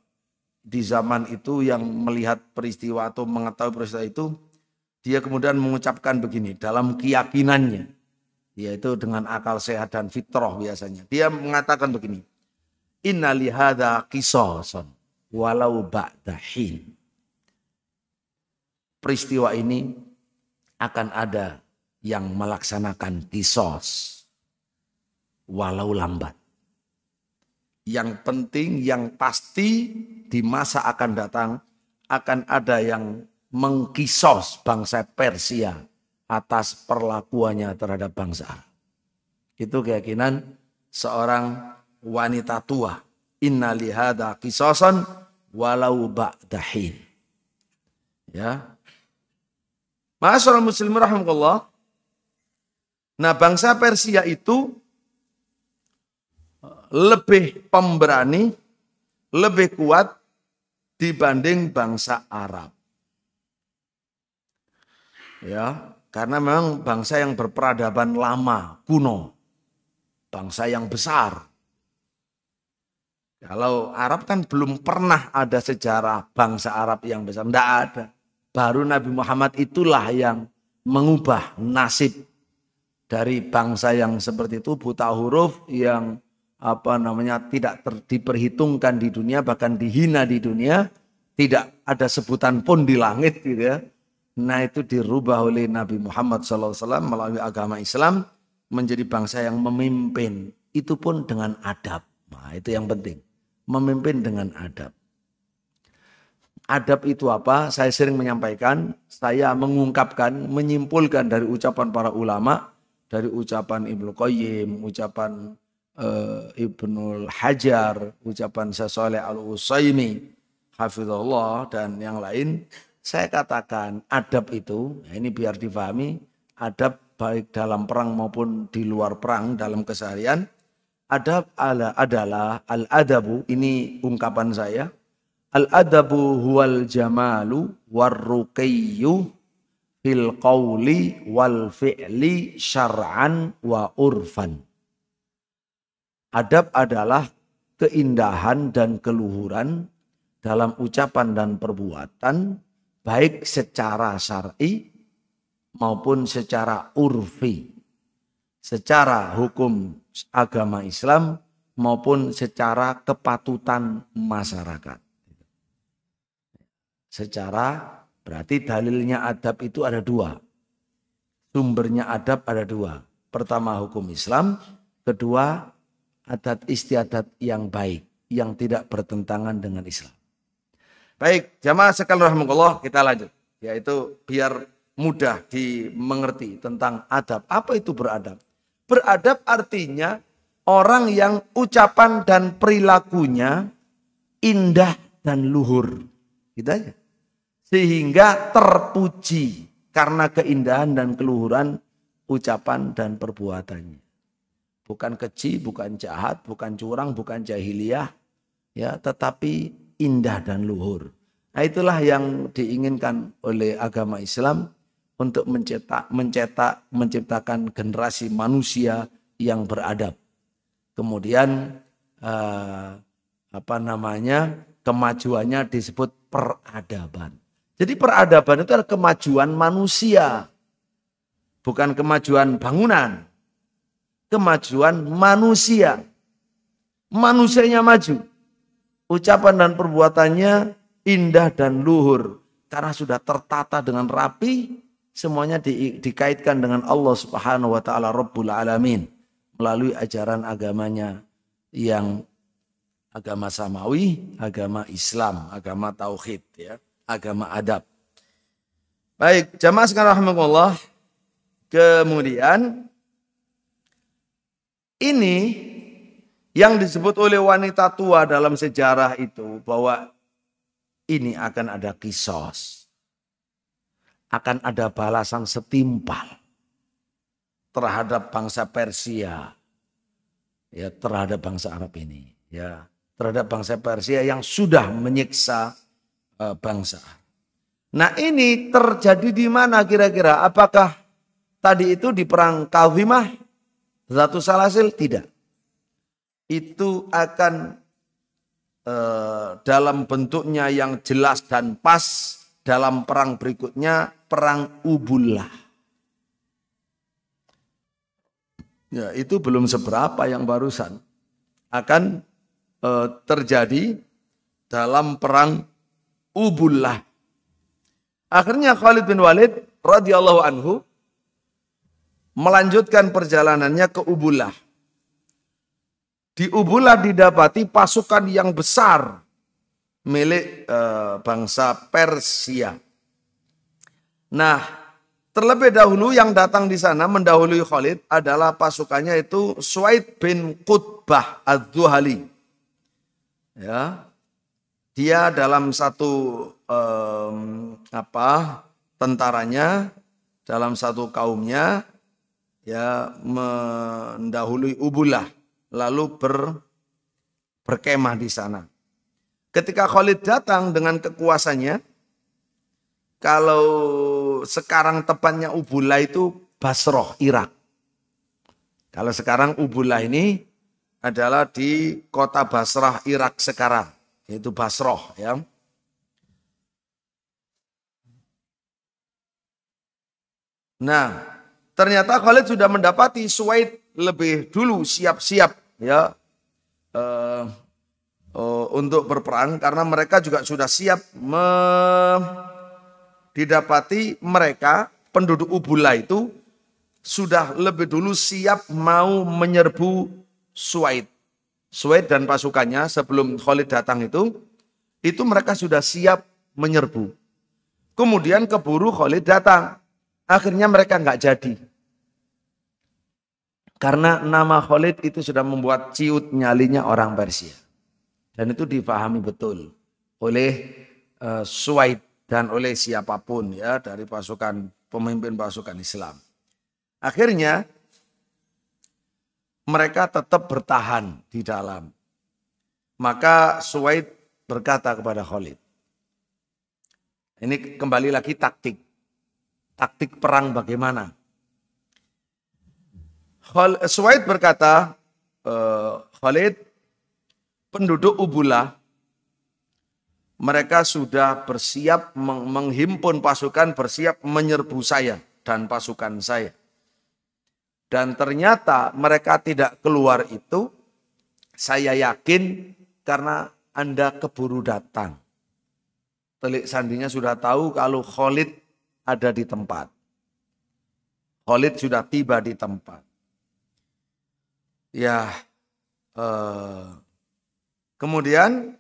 di zaman itu yang melihat peristiwa atau mengetahui peristiwa itu, dia kemudian mengucapkan begini dalam keyakinannya yaitu dengan akal sehat dan fitrah biasanya. Dia mengatakan begini, Inna lihada kisoson, walau ba'dahin. Peristiwa ini akan ada yang melaksanakan kisos, walau lambat. Yang penting, yang pasti di masa akan datang, akan ada yang mengkisos bangsa Persia atas perlakuannya terhadap bangsa Itu keyakinan seorang wanita tua. Inna lihada kisosan walau ba'dahin. Ya. Masyarakat muslim rahmatullah. Nah bangsa Persia itu lebih pemberani, lebih kuat dibanding bangsa Arab. Ya, karena memang bangsa yang berperadaban lama, kuno. Bangsa yang besar. Kalau Arab kan belum pernah ada sejarah bangsa Arab yang besar. Tidak ada. Baru Nabi Muhammad itulah yang mengubah nasib dari bangsa yang seperti itu. Buta huruf yang apa namanya tidak ter, diperhitungkan di dunia bahkan dihina di dunia tidak ada sebutan pun di langit gitu ya Nah itu dirubah oleh Nabi Muhammad SAW melalui agama Islam menjadi bangsa yang memimpin. Itu pun dengan adab. Nah, itu yang penting. Memimpin dengan adab. Adab itu apa? Saya sering menyampaikan, saya mengungkapkan, menyimpulkan dari ucapan para ulama, dari ucapan Ibnu Qayyim, ucapan uh, eh, Ibnu Hajar, ucapan Syaikh Al Utsaimin, hafizahullah dan yang lain saya katakan adab itu, ya ini biar difahami, adab baik dalam perang maupun di luar perang dalam keseharian. Adab ala adalah al-adabu, ini ungkapan saya. Al-adabu huwal jamalu warruqiyu fil qawli wal fi'li syar'an wa urfan. Adab adalah keindahan dan keluhuran dalam ucapan dan perbuatan baik secara syar'i maupun secara urfi, secara hukum agama Islam maupun secara kepatutan masyarakat. Secara berarti dalilnya adab itu ada dua. Sumbernya adab ada dua. Pertama hukum Islam, kedua adat istiadat yang baik, yang tidak bertentangan dengan Islam. Baik, jamaah sekalian rahmatullah, kita lanjut. Yaitu biar mudah dimengerti tentang adab. Apa itu beradab? Beradab artinya orang yang ucapan dan perilakunya indah dan luhur. Gitu aja. Sehingga terpuji karena keindahan dan keluhuran ucapan dan perbuatannya. Bukan keji, bukan jahat, bukan curang, bukan jahiliyah, ya, tetapi indah dan luhur. Nah, itulah yang diinginkan oleh agama Islam untuk mencetak mencetak menciptakan generasi manusia yang beradab. Kemudian eh, apa namanya? kemajuannya disebut peradaban. Jadi peradaban itu adalah kemajuan manusia. Bukan kemajuan bangunan. Kemajuan manusia. Manusianya maju ucapan dan perbuatannya indah dan luhur karena sudah tertata dengan rapi semuanya di, dikaitkan dengan Allah Subhanahu wa taala Rabbul Alamin melalui ajaran agamanya yang agama samawi, agama Islam, agama tauhid ya, agama adab. Baik, jamaah sekarang rahimakumullah. Kemudian ini yang disebut oleh wanita tua dalam sejarah itu bahwa ini akan ada kisos. Akan ada balasan setimpal terhadap bangsa Persia. Ya, terhadap bangsa Arab ini, ya. Terhadap bangsa Persia yang sudah menyiksa uh, bangsa. Nah, ini terjadi di mana kira-kira? Apakah tadi itu di perang Kawimah? Zatu Salasil? Tidak itu akan e, dalam bentuknya yang jelas dan pas dalam perang berikutnya perang ubullah. Ya, itu belum seberapa yang barusan akan e, terjadi dalam perang ubullah. Akhirnya Khalid bin Walid radhiyallahu anhu melanjutkan perjalanannya ke Ubullah di Ubulah didapati pasukan yang besar milik e, bangsa Persia. Nah, terlebih dahulu yang datang di sana mendahului Khalid adalah pasukannya itu Suaid bin Qutbah Az-Zuhali. Ya. Dia dalam satu apa? tentaranya dalam satu kaumnya ya mendahului Ubulah lalu ber, berkemah di sana. Ketika Khalid datang dengan kekuasannya, kalau sekarang tepatnya Ubulah itu Basroh, Irak. Kalau sekarang Ubulah ini adalah di kota Basrah, Irak sekarang, yaitu Basroh ya. Nah, ternyata Khalid sudah mendapati Suaid lebih dulu siap-siap ya uh, uh, untuk berperang karena mereka juga sudah siap me didapati mereka penduduk Ubulah itu sudah lebih dulu siap mau menyerbu Suaid. Suaid dan pasukannya sebelum Khalid datang itu, itu mereka sudah siap menyerbu. Kemudian keburu Khalid datang. Akhirnya mereka nggak jadi. Karena nama Khalid itu sudah membuat ciut nyalinya orang Persia. Dan itu dipahami betul oleh uh, Suwaid dan oleh siapapun ya dari pasukan pemimpin pasukan Islam. Akhirnya mereka tetap bertahan di dalam. Maka Suwaid berkata kepada Khalid. Ini kembali lagi taktik. Taktik perang bagaimana? Suwaid berkata, eh, Khalid, penduduk Ubula, mereka sudah bersiap menghimpun pasukan, bersiap menyerbu saya dan pasukan saya. Dan ternyata mereka tidak keluar itu, saya yakin karena Anda keburu datang. Telik sandinya sudah tahu kalau Khalid ada di tempat. Khalid sudah tiba di tempat ya uh, kemudian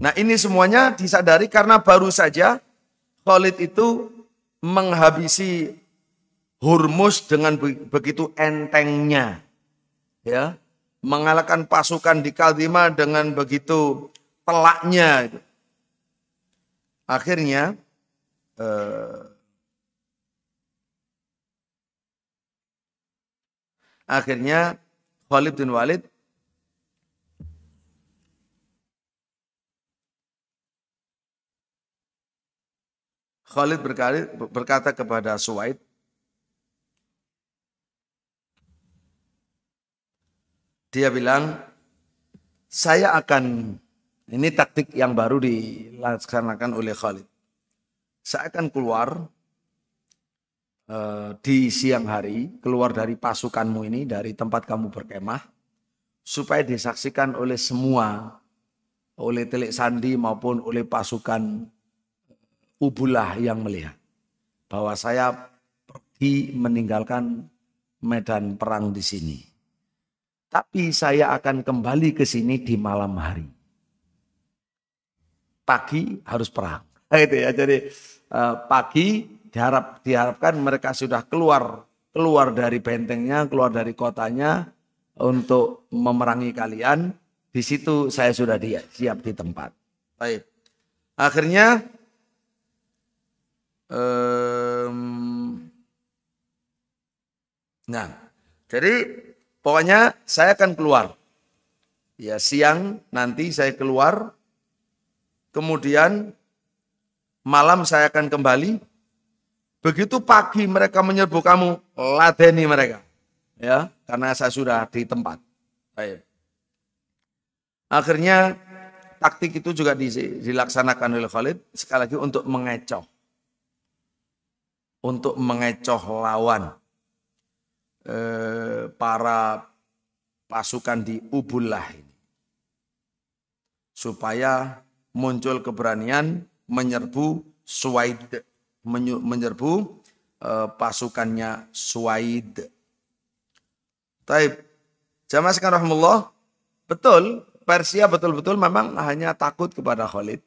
nah ini semuanya disadari karena baru saja Khalid itu menghabisi Hormus dengan begitu entengnya ya mengalahkan pasukan di Kaldima dengan begitu telaknya akhirnya eh, Akhirnya Khalid bin Walid Khalid berkata kepada Suwaid, dia bilang, saya akan, ini taktik yang baru dilaksanakan oleh Khalid. Saya akan keluar Eh, di siang hari, keluar dari pasukanmu ini, dari tempat kamu berkemah, supaya disaksikan oleh semua, oleh Telik Sandi maupun oleh pasukan Ubulah yang melihat. Bahwa saya pergi meninggalkan medan perang di sini. Tapi saya akan kembali ke sini di malam hari. Pagi harus perang. Itu ya. Jadi eh, pagi diharap diharapkan mereka sudah keluar keluar dari bentengnya, keluar dari kotanya untuk memerangi kalian. Di situ saya sudah di, siap di tempat. Baik. Akhirnya um, nah, jadi pokoknya saya akan keluar. Ya, siang nanti saya keluar. Kemudian malam saya akan kembali Begitu pagi mereka menyerbu kamu, ladeni mereka. Ya, karena saya sudah di tempat. Baik. Akhirnya taktik itu juga dilaksanakan oleh Khalid sekali lagi untuk mengecoh. Untuk mengecoh lawan eh, para pasukan di Ubulah ini. Supaya muncul keberanian menyerbu Suwaid menyerbu eh, pasukannya Swaid. Taib. Jamaah sekarang rahmatullah, betul Persia betul-betul memang hanya takut kepada Khalid.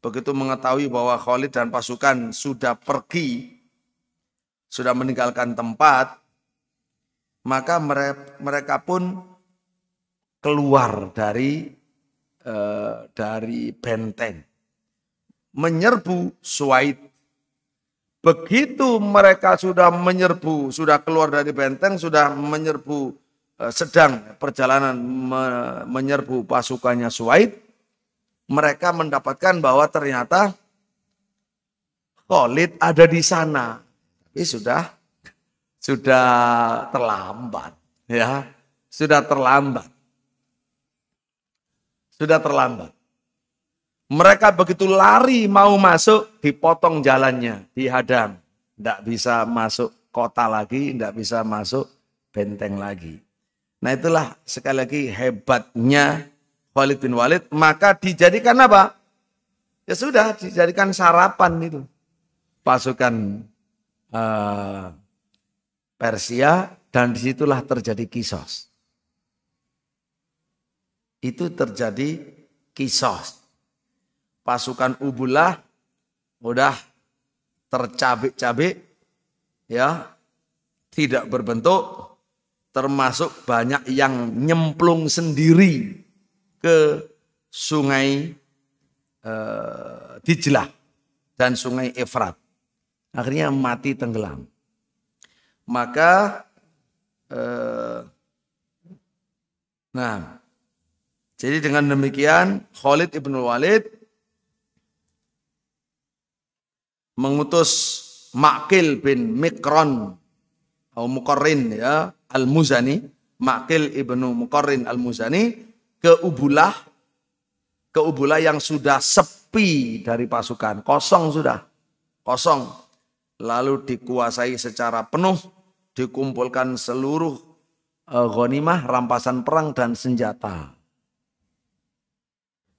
Begitu mengetahui bahwa Khalid dan pasukan sudah pergi, sudah meninggalkan tempat, maka mereka pun keluar dari eh, dari benteng, menyerbu Suaid Begitu mereka sudah menyerbu, sudah keluar dari benteng, sudah menyerbu e, sedang perjalanan me, menyerbu pasukannya Suaid, mereka mendapatkan bahwa ternyata Khalid ada di sana. Tapi sudah sudah terlambat, ya. Sudah terlambat. Sudah terlambat. Mereka begitu lari mau masuk, dipotong jalannya, dihadang. Tidak bisa masuk kota lagi, tidak bisa masuk benteng lagi. Nah itulah sekali lagi hebatnya Walid bin Walid. Maka dijadikan apa? Ya sudah, dijadikan sarapan itu. Pasukan uh, Persia dan disitulah terjadi kisos. Itu terjadi kisos pasukan Ubulah mudah tercabik-cabik ya tidak berbentuk termasuk banyak yang nyemplung sendiri ke sungai eh, Dijlah dan sungai Efrat akhirnya mati tenggelam maka eh, nah jadi dengan demikian Khalid ibnu Walid mengutus Makil bin Mikron atau Mukorin ya Al-Muzani Makil ibnu Mukorin Al-Muzani ke Ubulah ke Ubulah yang sudah sepi dari pasukan kosong sudah kosong lalu dikuasai secara penuh dikumpulkan seluruh gonimah eh, ghanimah rampasan perang dan senjata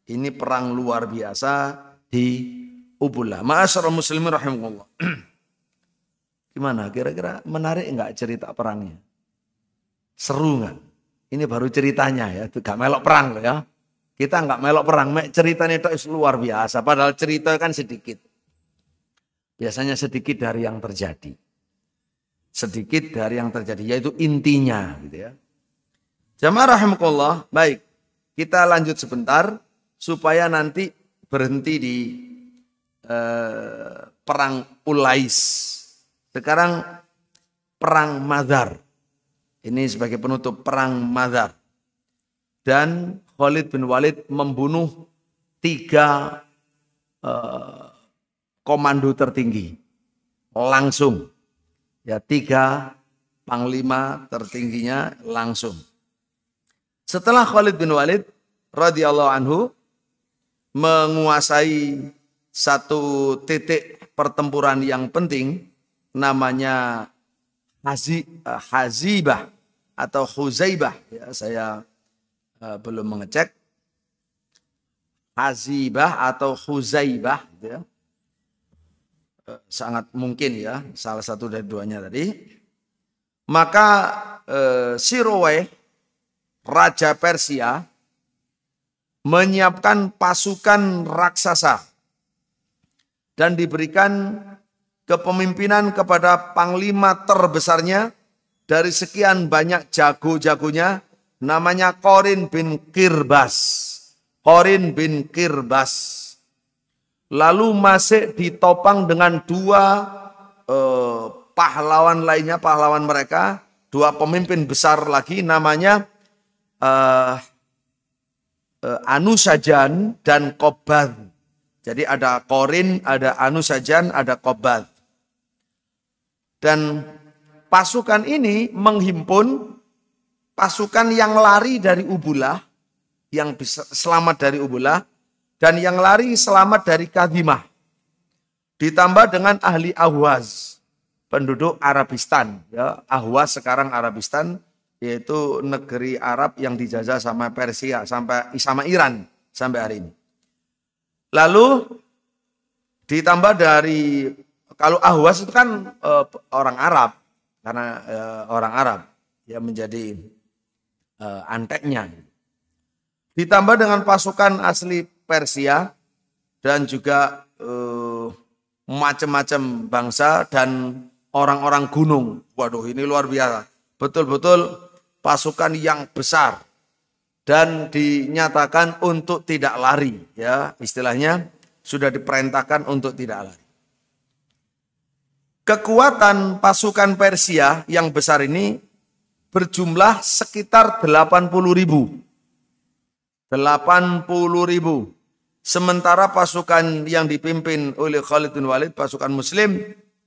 ini perang luar biasa di Ubulla. Ma'asyara muslimin rahimahullah. Gimana? Kira-kira menarik enggak cerita perangnya? Seru nggak? Ini baru ceritanya ya. Itu enggak melok perang loh ya. Kita enggak melok perang. Mek ceritanya itu luar biasa. Padahal cerita kan sedikit. Biasanya sedikit dari yang terjadi. Sedikit dari yang terjadi. Yaitu intinya gitu ya. Jamaah rahimakumullah. Baik. Kita lanjut sebentar. Supaya nanti berhenti di Eh, perang Ulais. Sekarang perang Madar. Ini sebagai penutup perang Madar. Dan Khalid bin Walid membunuh tiga uh, komando tertinggi langsung. Ya tiga panglima tertingginya langsung. Setelah Khalid bin Walid radhiyallahu anhu menguasai satu titik pertempuran yang penting namanya Hazi, eh, Hazibah atau Huzaibah ya saya uh, belum mengecek Hazibah atau Huzaibah gitu ya. Eh, sangat mungkin ya salah satu dari duanya tadi maka uh, Sirowe raja Persia menyiapkan pasukan raksasa dan diberikan kepemimpinan kepada panglima terbesarnya dari sekian banyak jago-jagonya namanya Korin bin Kirbas. Korin bin Kirbas. Lalu masih ditopang dengan dua eh, pahlawan lainnya, pahlawan mereka, dua pemimpin besar lagi namanya eh, eh, Anusajan dan Koban. Jadi ada korin, ada anusajan, ada kobat. Dan pasukan ini menghimpun pasukan yang lari dari Ubulah, yang selamat dari Ubulah, dan yang lari selamat dari Kadimah. Ditambah dengan ahli Ahwaz, penduduk Arabistan. Ya, Ahwaz sekarang Arabistan, yaitu negeri Arab yang dijajah sama Persia, sampai sama Iran sampai hari ini. Lalu ditambah dari kalau Ahwas itu kan uh, orang Arab karena uh, orang Arab yang menjadi uh, anteknya. Ditambah dengan pasukan asli Persia dan juga macam-macam bangsa dan orang-orang gunung. Waduh, ini luar biasa. Betul-betul pasukan yang besar dan dinyatakan untuk tidak lari ya istilahnya sudah diperintahkan untuk tidak lari. Kekuatan pasukan Persia yang besar ini berjumlah sekitar 80 ribu. 80 ribu. Sementara pasukan yang dipimpin oleh Khalid bin Walid, pasukan muslim,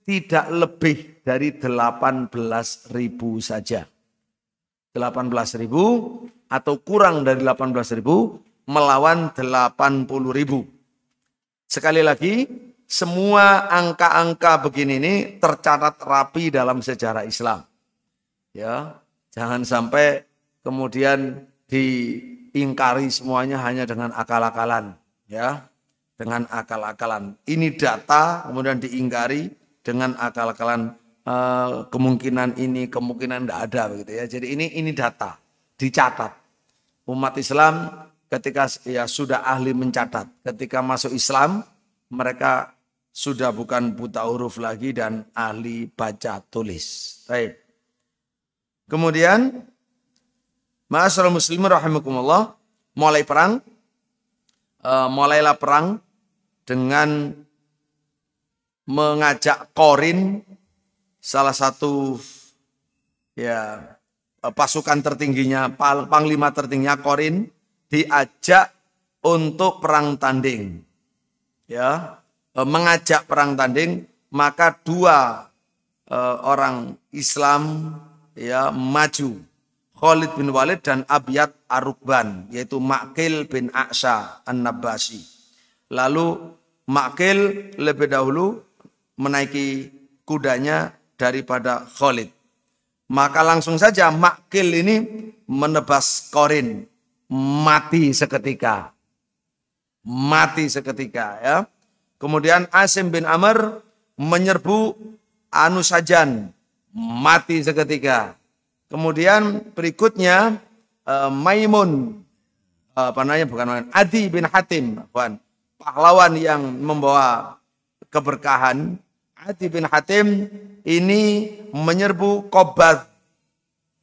tidak lebih dari 18 ribu saja. 18 ribu atau kurang dari 18.000 melawan 80.000. Sekali lagi, semua angka-angka begini ini tercatat rapi dalam sejarah Islam. Ya, jangan sampai kemudian diingkari semuanya hanya dengan akal-akalan, ya. Dengan akal-akalan. Ini data kemudian diingkari dengan akal-akalan eh, kemungkinan ini, kemungkinan tidak ada begitu ya. Jadi ini ini data dicatat Umat Islam ketika ya sudah ahli mencatat, ketika masuk Islam mereka sudah bukan buta huruf lagi dan ahli baca tulis. Baik. Kemudian Ma'asyiral muslimin rahimakumullah, mulai perang uh, mulailah perang dengan mengajak Korin salah satu ya Eh, pasukan tertingginya, panglima tertingginya Korin diajak untuk perang tanding. Ya, eh, mengajak perang tanding, maka dua eh, orang Islam ya maju. Khalid bin Walid dan Abiyat Arukban, yaitu Makil bin Aksa An-Nabasi. Lalu Makil lebih dahulu menaiki kudanya daripada Khalid. Maka langsung saja makil ini menebas korin. Mati seketika. Mati seketika ya. Kemudian Asim bin Amr menyerbu Anusajan. Mati seketika. Kemudian berikutnya eh, Maimun. apa namanya bukan Maimun. Adi bin Hatim. Pahlawan yang membawa keberkahan Adi bin Hatim ini menyerbu Kobat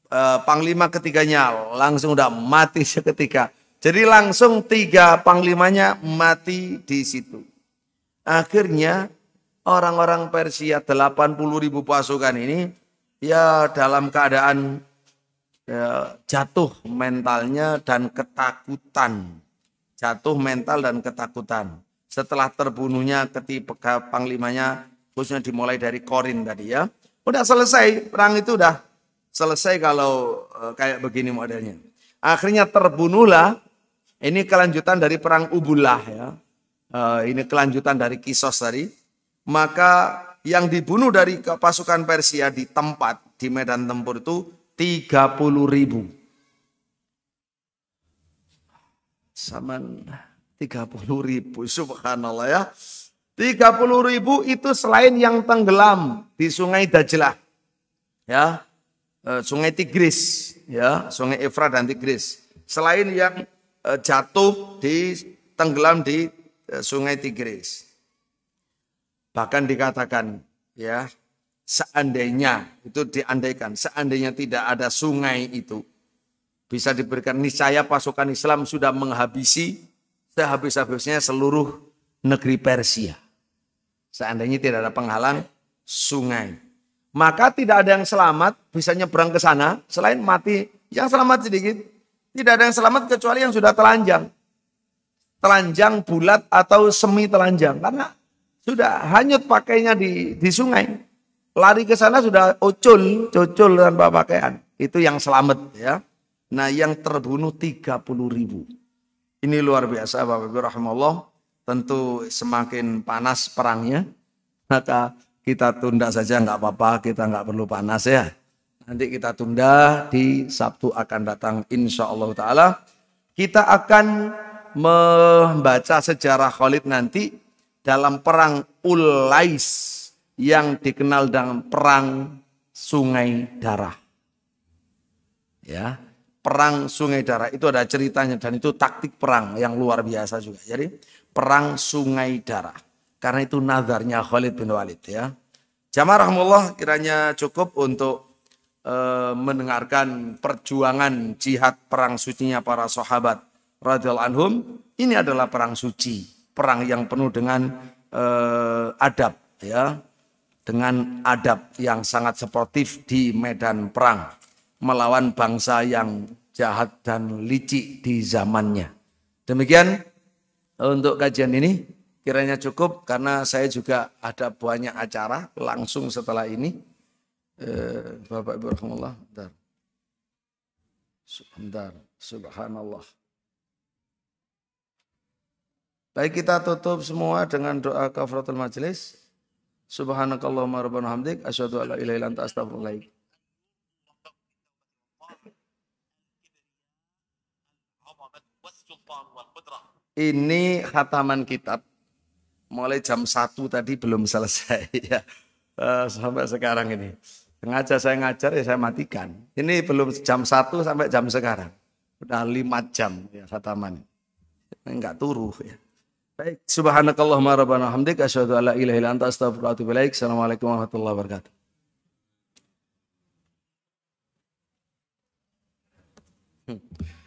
e, eh, panglima ketiganya langsung udah mati seketika. Jadi langsung tiga panglimanya mati di situ. Akhirnya orang-orang Persia 80 ribu pasukan ini ya dalam keadaan ya, jatuh mentalnya dan ketakutan. Jatuh mental dan ketakutan. Setelah terbunuhnya ketiga panglimanya khususnya dimulai dari Korin tadi ya. Udah selesai, perang itu udah selesai kalau e, kayak begini modelnya. Akhirnya terbunuhlah, ini kelanjutan dari perang Ubulah ya. E, ini kelanjutan dari Kisos tadi. Maka yang dibunuh dari pasukan Persia di tempat, di medan tempur itu 30 ribu. Saman 30 ribu, subhanallah ya. 30 ribu itu selain yang tenggelam di sungai Dajlah. Ya, eh, sungai Tigris. ya Sungai Efrat dan Tigris. Selain yang eh, jatuh di tenggelam di eh, sungai Tigris. Bahkan dikatakan ya seandainya itu diandaikan seandainya tidak ada sungai itu bisa diberikan niscaya pasukan Islam sudah menghabisi sehabis-habisnya seluruh negeri Persia. Seandainya tidak ada penghalang sungai. Maka tidak ada yang selamat bisa nyebrang ke sana selain mati. Yang selamat sedikit. Tidak ada yang selamat kecuali yang sudah telanjang. Telanjang bulat atau semi telanjang. Karena sudah hanyut pakainya di, di sungai. Lari ke sana sudah ocul, cocol tanpa pakaian. Itu yang selamat ya. Nah yang terbunuh 30 ribu. Ini luar biasa Bapak Ibu Rahimahullah tentu semakin panas perangnya, maka kita tunda saja nggak apa-apa, kita nggak perlu panas ya. Nanti kita tunda di Sabtu akan datang insya Allah Ta'ala. Kita akan membaca sejarah Khalid nanti dalam perang Ulais yang dikenal dengan perang sungai darah. Ya, perang Sungai Darah. Itu ada ceritanya dan itu taktik perang yang luar biasa juga. Jadi perang Sungai Darah. Karena itu nazarnya Khalid bin Walid ya. Jamaah rahmullah kiranya cukup untuk e, mendengarkan perjuangan jihad perang sucinya para sahabat radhiyallahu anhum. Ini adalah perang suci, perang yang penuh dengan e, adab ya. Dengan adab yang sangat sportif di medan perang melawan bangsa yang jahat dan licik di zamannya. Demikian untuk kajian ini kiranya cukup karena saya juga ada banyak acara langsung setelah ini. Eh, Bapak Ibu Rahimullah, bentar. Bentar, subhanallah. Baik kita tutup semua dengan doa kafaratul majelis. Subhanakallahumma rabbana hamdik asyhadu an la ilaha illa anta astaghfiruka ini khataman kitab mulai jam 1 tadi belum selesai ya. Eh, sampai sekarang ini. Sengaja saya ngajar ya saya matikan. Ini belum jam 1 sampai jam sekarang. Udah 5 jam ya khataman. Enggak turuh ya. Baik, subhanakallahumma rabbana hamdik asyhadu ala ilaha illa anta astaghfiruka wa atubu Assalamualaikum warahmatullahi wabarakatuh. you. Hmm.